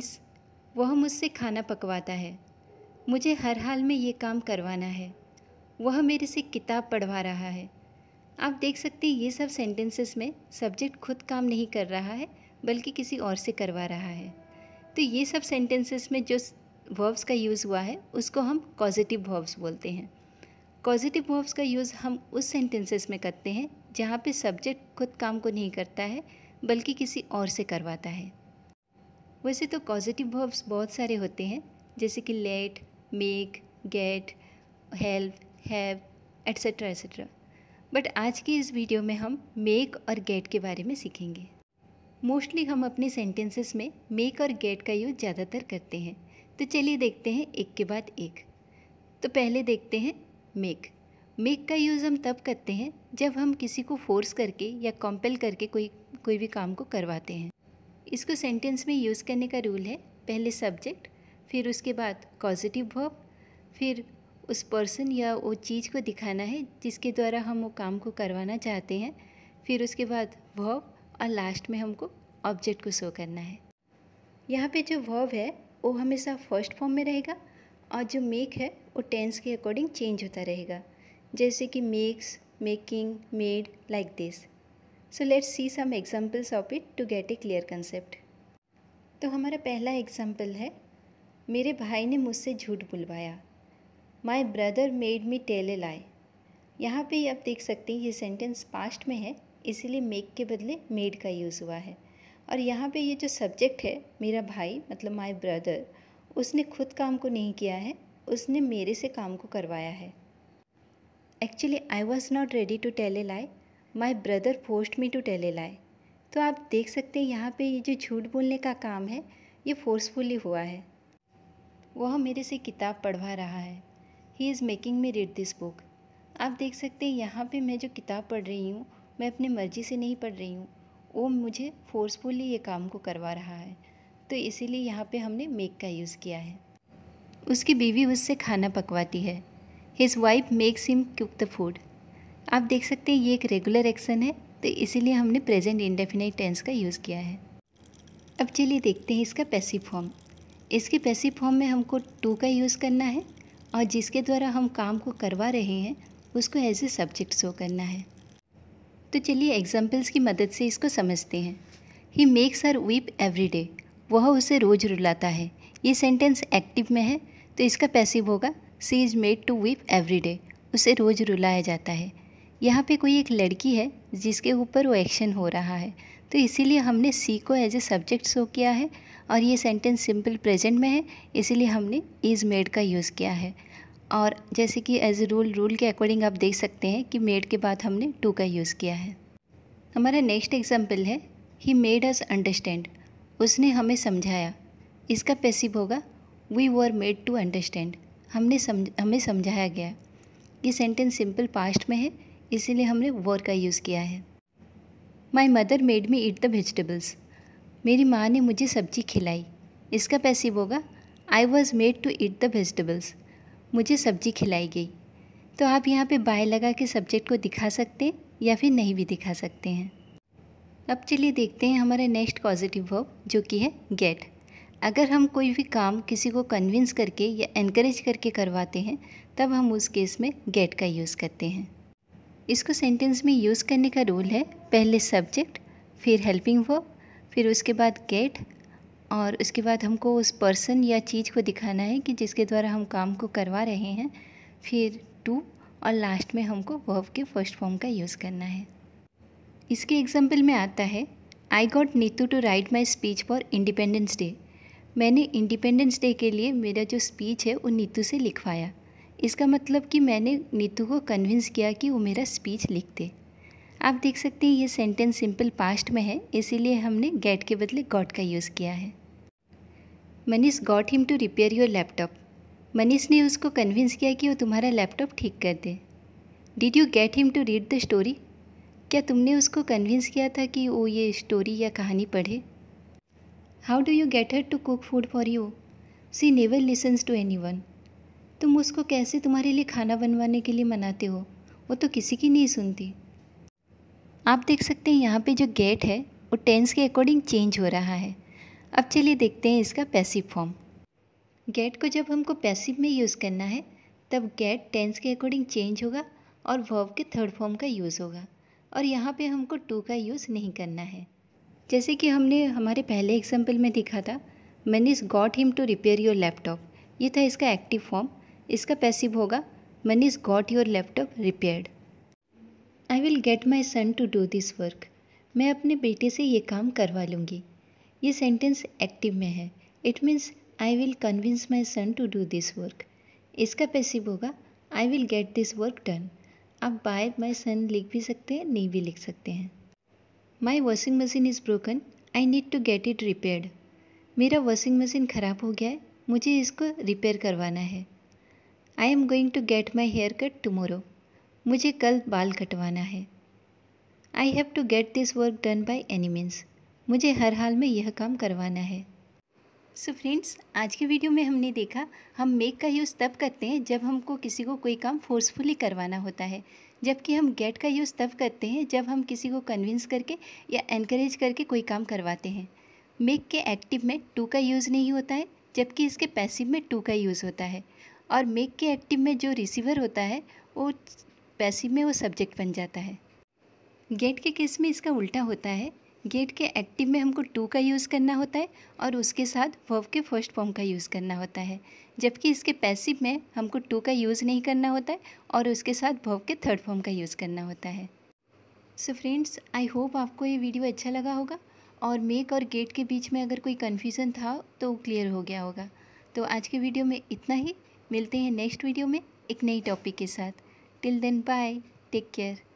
friends वह मुझसे खाना पकवाता है मुझे हर हाल में ये काम करवाना है वह मेरे से किताब पढ़वा रहा है आप देख सकते हैं ये सब सेंटेंसेस में सब्जेक्ट खुद काम नहीं कर रहा है बल्कि किसी और से करवा रहा है तो ये सब सेंटेंसेस में जो वर्ब्स का यूज़ हुआ है उसको हम पॉजिटिव वर्ब्स बोलते हैं पॉजिटिव वर्ब्स का यूज़ हम उस सेंटेंसेस में करते हैं जहाँ पे सब्जेक्ट खुद काम को नहीं करता है बल्कि किसी और से करवाता है वैसे तो पॉजिटिव वर्ब्स बहुत सारे होते हैं जैसे कि let make get help have etcetera etcetera but आज की इस वीडियो में हम मेक और गेट के बारे में सीखेंगे मोस्टली हम अपने सेंटेंसेस में मेक और गेट का यूज़ ज़्यादातर करते हैं तो चलिए देखते हैं एक के बाद एक तो पहले देखते हैं मेक मेक का यूज़ हम तब करते हैं जब हम किसी को फोर्स करके या कॉम्पेल करके कोई कोई भी काम को करवाते हैं इसको सेंटेंस में यूज़ करने का रूल है पहले सब्जेक्ट फिर उसके बाद पॉजिटिव वर्ब फिर उस पर्सन या वो चीज़ को दिखाना है जिसके द्वारा हम वो काम को करवाना चाहते हैं फिर उसके बाद वर्ब और लास्ट में हमको ऑब्जेक्ट को शो करना है यहाँ पे जो वर्ब है वो हमेशा फर्स्ट फॉर्म में रहेगा और जो मेक है वो टेंस के अकॉर्डिंग चेंज होता रहेगा जैसे कि makes making made like this so let's see some examples of it to get a clear concept तो हमारा पहला एग्जांपल है मेरे भाई ने मुझसे झूठ बुलवाया my brother made me tell a lie यहाँ पे आप देख सकते हैं ये सेंटेंस पास्ट में है इसीलिए मेक के बदले मेड का यूज़ हुआ है और यहाँ पे ये जो सब्जेक्ट है मेरा भाई मतलब माय ब्रदर उसने खुद काम को नहीं किया है उसने मेरे से काम को करवाया है actually I was not ready to tell a lie my brother forced me to tell a lie तो आप देख सकते हैं यहाँ पे ये जो झूठ बोलने का काम है ये फोर्सफुली हुआ है वह मेरे से किताब पढ़वा रहा है he is making me read this book आप देख सकते हैं यहाँ पे मैं जो किताब पढ़ रही हूँ मैं अपनी मर्जी से नहीं पढ़ रही हूँ वो मुझे फोर्सफुली ये काम को करवा रहा है तो इसीलिए यहाँ पे हमने मेक का यूज़ किया है उसकी बीवी उससे खाना पकवाती है his wife makes him cook the food आप देख सकते हैं ये एक रेगुलर एक्शन है तो इसीलिए हमने प्रेजेंट इंडेफिनेट टेंस का यूज़ किया है अब चलिए देखते हैं इसका पैसिव फॉर्म इसके पैसिव फॉर्म में हमको टू का यूज़ करना है और जिसके द्वारा हम काम को करवा रहे हैं उसको एज ए सब्जेक्ट शो करना है तो चलिए एग्जाम्पल्स की मदद से इसको समझते हैं he makes her weep every day वह उसे रोज़ रुलाता है ये सेंटेंस एक्टिव में है तो इसका पैसिव होगा she is made to weep every day उसे रोज़ रुलाया जाता है यहाँ पे कोई एक लड़की है जिसके ऊपर वो एक्शन हो रहा है तो इसीलिए हमने सी को एज ए सब्जेक्ट शो किया है और ये सेंटेंस सिंपल प्रेजेंट में है इसीलिए हमने इज़ मेड का यूज़ किया है और जैसे कि एज ए रूल रूल के अकॉर्डिंग आप देख सकते हैं कि मेड के बाद हमने टू का यूज़ किया है हमारा नेक्स्ट एग्जाम्पल है ही मेड अस अंडरस्टैंड उसने हमें समझाया इसका पैसिव होगा we were made to understand हमने समझ हमें समझाया गया ये सेंटेंस सिंपल पास्ट में है इसीलिए हमने वॉर का यूज़ किया है my mother made me eat the vegetables मेरी माँ ने मुझे सब्जी खिलाई इसका पैसिव होगा I was made to eat the vegetables मुझे सब्जी खिलाई गई तो आप यहाँ पे बाय लगा के सब्जेक्ट को दिखा सकते हैं या फिर नहीं भी दिखा सकते हैं अब चलिए देखते हैं हमारा नेक्स्ट पॉजिटिव वर्ब जो कि है गेट अगर हम कोई भी काम किसी को कन्विंस करके या इनक्रेज करके करवाते हैं तब हम उस केस में गेट का यूज़ करते हैं इसको सेंटेंस में यूज़ करने का रूल है पहले सब्जेक्ट फिर हेल्पिंग वर्ब फिर उसके बाद गेट और उसके बाद हमको उस पर्सन या चीज़ को दिखाना है कि जिसके द्वारा हम काम को करवा रहे हैं फिर टू और लास्ट में हमको वर्ब के फर्स्ट फॉर्म का यूज़ करना है इसके एग्जाम्पल में आता है I got Neetu to write my speech for Independence Day मैंने इंडिपेंडेंस डे के लिए मेरा जो स्पीच है वो नीतू से लिखवाया इसका मतलब कि मैंने नीतू को कन्विंस किया कि वो मेरा स्पीच लिख दे आप देख सकते हैं ये सेंटेंस सिंपल पास्ट में है इसीलिए हमने गेट के बदले गॉट का यूज़ किया है Manish got him to repair your laptop Manish ने उसको कन्विंस किया कि वो तुम्हारा लैपटॉप ठीक कर दे did you get him to read the story क्या तुमने उसको कन्विंस किया था कि वो ये स्टोरी या कहानी पढ़े how do you get her to cook food for you she never listens to anyone तुम उसको कैसे तुम्हारे लिए खाना बनवाने के लिए मनाते हो वो तो किसी की नहीं सुनती आप देख सकते हैं यहाँ पे जो गेट है वो टेंस के अकॉर्डिंग चेंज हो रहा है अब चलिए देखते हैं इसका पैसिव फॉर्म गेट को जब हमको पैसिव में यूज़ करना है तब गेट टेंस के अकॉर्डिंग चेंज होगा और वर्ब के थर्ड फॉर्म का यूज़ होगा और यहाँ पे हमको टू का यूज़ नहीं करना है जैसे कि हमने हमारे पहले एग्जाम्पल में देखा था Manish got him to repair your laptop ये था इसका एक्टिव फॉर्म इसका पैसिव होगा Manish got your laptop repaired I will get my son to do this work मैं अपने बेटे से ये काम करवा लूँगी ये सेंटेंस एक्टिव में है it means I will convince my son to do this work इसका पैसिव होगा I will get this work done आप बाय माई सन लिख भी सकते हैं नहीं भी लिख सकते हैं my washing machine is broken I need to get it repaired मेरा वॉशिंग मशीन ख़राब हो गया है मुझे इसको रिपेयर करवाना है I am going to get my hair cut tomorrow मुझे कल बाल कटवाना है I have to get this work done by any means मुझे हर हाल में यह काम करवाना है सो so फ्रेंड्स आज के वीडियो में हमने देखा हम मेक का यूज़ तब करते हैं जब हमको किसी को कोई काम फोर्सफुली करवाना होता है जबकि हम गेट का यूज़ तब करते हैं जब हम किसी को कन्विंस करके या एनकरेज करके कोई काम करवाते हैं मेक के एक्टिव में टू का यूज़ नहीं होता है जबकि इसके पैसिव में टू का यूज़ होता है और मेक के एक्टिव में जो रिसीवर होता है वो पैसिव में वो सब्जेक्ट बन जाता है गेट के केस में इसका उल्टा होता है गेट के एक्टिव में हमको टू का यूज़ करना होता है और उसके साथ वर्व के फर्स्ट फॉर्म का यूज़ करना होता है जबकि इसके पैसिव में हमको टू का यूज़ नहीं करना होता है और उसके साथ वर्व के थर्ड फॉर्म का यूज़ करना होता है सो फ्रेंड्स आई होप आपको ये वीडियो अच्छा लगा होगा और मेक और गेट के बीच में अगर कोई कन्फ्यूज़न था तो क्लियर हो गया होगा तो आज के वीडियो में इतना ही मिलते हैं नेक्स्ट वीडियो में एक नई टॉपिक के साथ till then bye take care